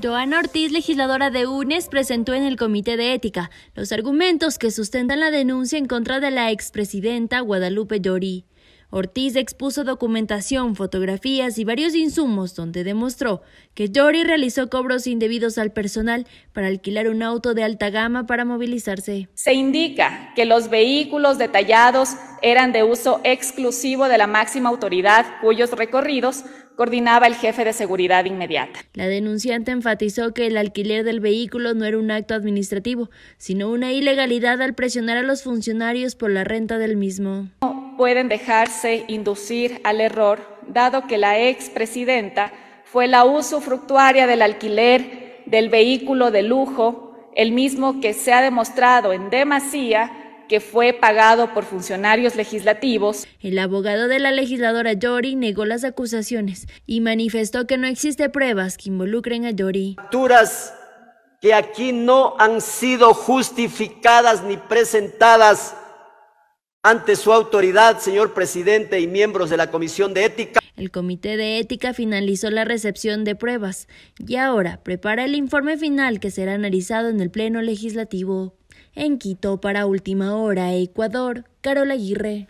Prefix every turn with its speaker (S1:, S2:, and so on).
S1: Joana Ortiz, legisladora de UNES, presentó en el Comité de Ética los argumentos que sustentan la denuncia en contra de la expresidenta Guadalupe Llorí. Ortiz expuso documentación, fotografías y varios insumos donde demostró que Jory realizó cobros indebidos al personal para alquilar un auto de alta gama para movilizarse. Se
S2: indica que los vehículos detallados eran de uso exclusivo de la máxima autoridad cuyos recorridos coordinaba el jefe de seguridad inmediata.
S1: La denunciante enfatizó que el alquiler del vehículo no era un acto administrativo, sino una ilegalidad al presionar a los funcionarios por la renta del mismo
S2: pueden dejarse inducir al error, dado que la ex presidenta fue la usufructuaria del alquiler del vehículo de lujo, el mismo que se ha demostrado en demasía que fue pagado por funcionarios legislativos. El abogado de la legisladora
S1: Yori negó las acusaciones y manifestó que no existe pruebas que involucren a
S3: Yori. Facturas que aquí no han sido justificadas ni presentadas ante su autoridad, señor presidente y miembros de la Comisión de Ética.
S1: El Comité de Ética finalizó la recepción de pruebas y ahora prepara el informe final que será analizado en el Pleno Legislativo. En Quito,
S2: para Última Hora, Ecuador, Carol Aguirre.